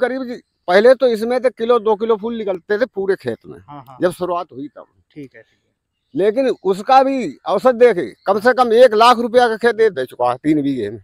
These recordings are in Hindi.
करीब जी पहले तो इसमें तो किलो दो किलो फूल निकलते थे पूरे खेत में हाँ, हाँ। जब शुरुआत हुई तब ठीक है लेकिन उसका भी औसत देखे कम से कम एक लाख रुपया का खेत दे, दे चुका है तीन बीघे में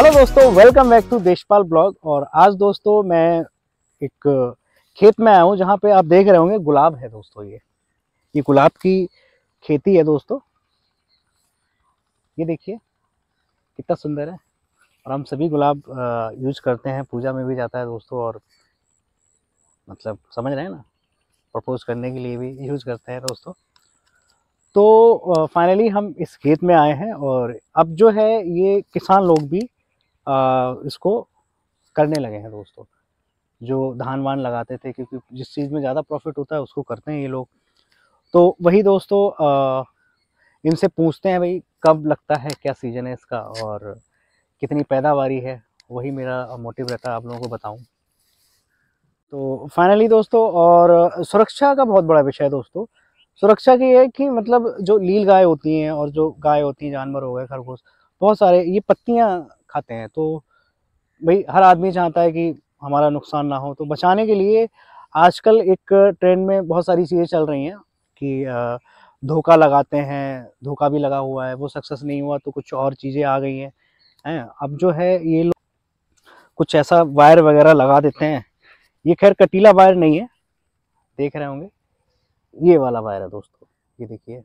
हेलो दोस्तों welcome back to Deshpal blog और आज दोस्तों मैं एक खेत में आया हूँ जहाँ पे आप देख रहे होंगे गुलाब है दोस्तों ये ये गुलाब की खेती है दोस्तों ये देखिए कितना सुंदर है और हम सभी गुलाब यूज करते हैं पूजा में भी जाता है दोस्तों और मतलब समझ रहे हैं ना प्रपोज करने के लिए भी यूज करते हैं दोस्तों तो फाइनली हम इस खेत में आए हैं और अब जो है ये किसान लोग भी इसको करने लगे हैं दोस्तों जो धान वान लगाते थे क्योंकि जिस चीज़ में ज़्यादा प्रॉफिट होता है उसको करते हैं ये लोग तो वही दोस्तों इनसे पूछते हैं भाई कब लगता है क्या सीज़न है इसका और कितनी पैदावारी है वही मेरा मोटिव रहता है आप लोगों को बताऊं तो फाइनली दोस्तों और सुरक्षा का बहुत बड़ा विषय है दोस्तों सुरक्षा की है कि मतलब जो लील गाय होती हैं और जो गाय होती हैं जानवर हो गए खरगोश बहुत सारे ये पत्तियाँ खाते हैं तो भाई हर आदमी चाहता है कि हमारा नुकसान ना हो तो बचाने के लिए आजकल एक ट्रेंड में बहुत सारी चीज़ें चल रही हैं कि धोखा लगाते हैं धोखा भी लगा हुआ है वो सक्सेस नहीं हुआ तो कुछ और चीज़ें आ गई हैं हैं अब जो है ये लोग कुछ ऐसा वायर वगैरह लगा देते हैं ये खैर कटीला वायर नहीं है देख रहे होंगे ये वाला वायर है दोस्तों ये देखिए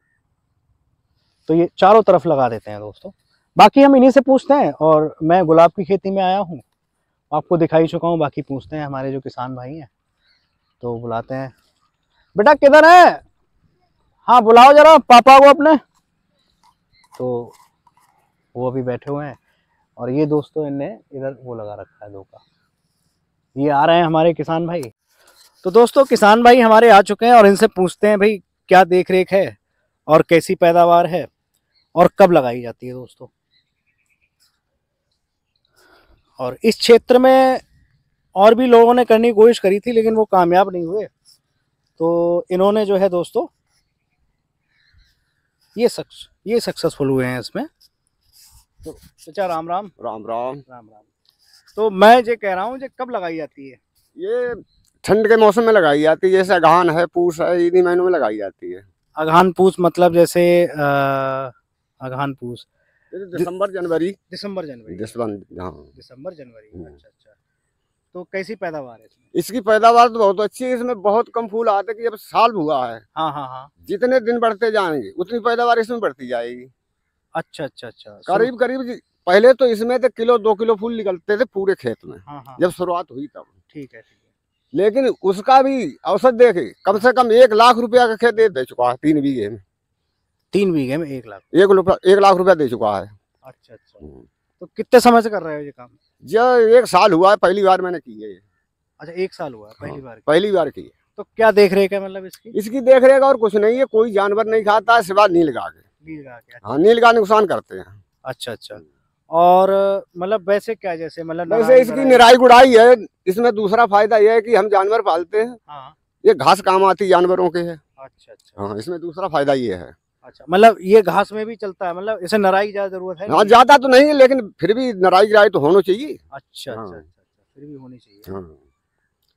तो ये चारों तरफ लगा देते हैं दोस्तों बाकी हम इन्हीं से पूछते हैं और मैं गुलाब की खेती में आया हूँ आपको दिखाई चुका हूँ बाकी पूछते हैं हमारे जो किसान भाई हैं तो बुलाते हैं बेटा किधर है हाँ बुलाओ जरा पापा को अपने तो वो अभी बैठे हुए हैं और ये दोस्तों इनने इधर वो लगा रखा है दो का ये आ रहे हैं हमारे किसान भाई तो दोस्तों किसान भाई हमारे आ चुके हैं और इनसे पूछते हैं भाई क्या देख रेख है और कैसी पैदावार है और कब लगाई जाती है दोस्तों और इस क्षेत्र में और भी लोगों ने करने की कोशिश करी थी लेकिन वो कामयाब नहीं हुए तो इन्होंने जो है दोस्तों ये सक्स ये सक्सेसफुल हुए हैं इसमें तो चाचा राम राम राम राम राम राम तो मैं ये कह रहा हूँ ये कब लगाई जाती है ये ठंड के मौसम में लगाई जाती है जैसे अगहान है पूस है इन्हीं महीनों में लगाई जाती है अगहान पूस मतलब जैसे अगहान पूस तो दिसंबर जनवरी दिसंबर जनवरी दिसंबर हाँ। दिसंबर जनवरी हम्म। अच्छा अच्छा तो कैसी पैदावार है इसमें इसकी पैदावार तो बहुत अच्छी है इसमें बहुत कम फूल आते कि जब साल हुआ है हाँ हाँ हाँ जितने दिन बढ़ते जाएंगे उतनी पैदावार इसमें बढ़ती जाएगी अच्छा अच्छा अच्छा करीब करीब पहले तो इसमें तो किलो दो किलो फूल निकलते थे पूरे खेत में हाँ, हाँ। जब शुरुआत हुई तब ठीक है ठीक है लेकिन उसका भी औसत देखे कम से कम एक लाख रुपया का खेत दे चुका है तीन बीघे में तीन बीघे में एक लाख एक एक लाख रुपया दे चुका है अच्छा अच्छा हम्म। तो कितने समय से कर रहे हो ये काम ये एक साल हुआ है पहली बार मैंने की है अच्छा एक साल हुआ है पहली हाँ, बार पहली बार की है तो क्या देख रेख है मतलब इसकी इसकी देख रेख और कुछ नहीं है कोई जानवर नहीं खाता है सिवा हाँ, नील का के नील का हाँ नील नुकसान करते हैं अच्छा अच्छा हम्म। और मतलब वैसे क्या जैसे मतलब वैसे इसकी निराई गुड़ाई है इसमें दूसरा फायदा यह है कि हम जानवर पालते हैं हाँ। ये घास काम आती जानवरों के है अच्छा अच्छा हाँ इसमें दूसरा फायदा ये है अच्छा मतलब ये घास में भी चलता है मतलब इसे नराई ज्यादा जरूरत है हाँ, ज्यादा तो नहीं है लेकिन फिर भी नराई गिराई तो होना चाहिए अच्छा अच्छा, हाँ। अच्छा अच्छा फिर भी होनी चाहिए हाँ।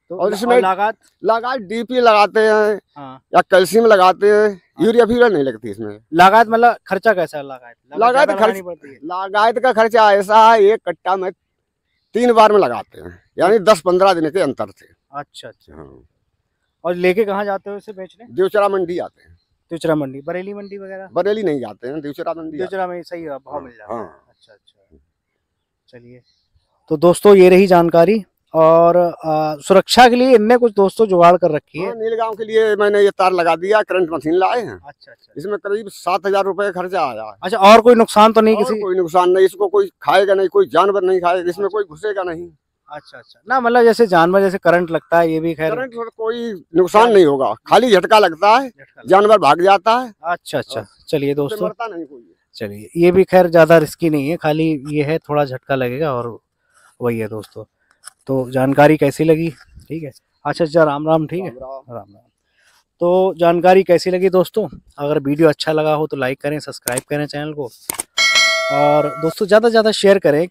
तो और इसमें लागत लागत डीपी लगाते हैं हाँ। या कैल्शियम लगाते हैं हाँ। यूरिया फ्यूरिया नहीं लगती इसमें लागत मतलब खर्चा कैसा है लागत लागत खर्च लागत का खर्चा ऐसा है एक कट्टा में तीन बार में लगाते हैं यानी दस पंद्रह दिन के अंतर से अच्छा अच्छा, अच्छा और लेके कहाँ जाते हो इसे बेचने देवचरा मंडी आते हैं त्रिचरा मंडी बरेली मंडी वगैरह बरेली नहीं जाते हैं त्रिचरा मंडी त्रिचरा में सही भाव हाँ, मिल जाता है हाँ। अच्छा अच्छा चलिए तो दोस्तों ये रही जानकारी और आ, सुरक्षा के लिए इनने कुछ दोस्तों जुगाड़ कर रखी है हाँ, नीलगांव के लिए मैंने ये तार लगा दिया करंट मशीन लाए हैं अच्छा अच्छा इसमें करीब सात हजार रूपए खर्चा आया अच्छा और कोई नुकसान तो नहीं किसी कोई नुकसान नहीं इसको कोई खाएगा नहीं कोई जानवर नहीं खाएगा इसमें अच्छा। कोई घुसेगा नहीं अच्छा अच्छा ना मतलब जैसे जानवर जैसे करंट लगता है ये भी खैर करंट कोई नुकसान नहीं होगा खाली झटका लगता है जानवर भाग जाता है अच्छा अच्छा चलिए दोस्तों चलिए ये भी खैर ज्यादा रिस्की नहीं है खाली ये है थोड़ा झटका लगेगा और वही है दोस्तों तो जानकारी कैसी लगी ठीक है अच्छा अच्छा राम राम ठीक है राम राम तो जानकारी कैसी लगी दोस्तों अगर वीडियो अच्छा लगा हो तो लाइक करें सब्सक्राइब करें चैनल को और दोस्तों ज़्यादा से ज़्यादा शेयर करें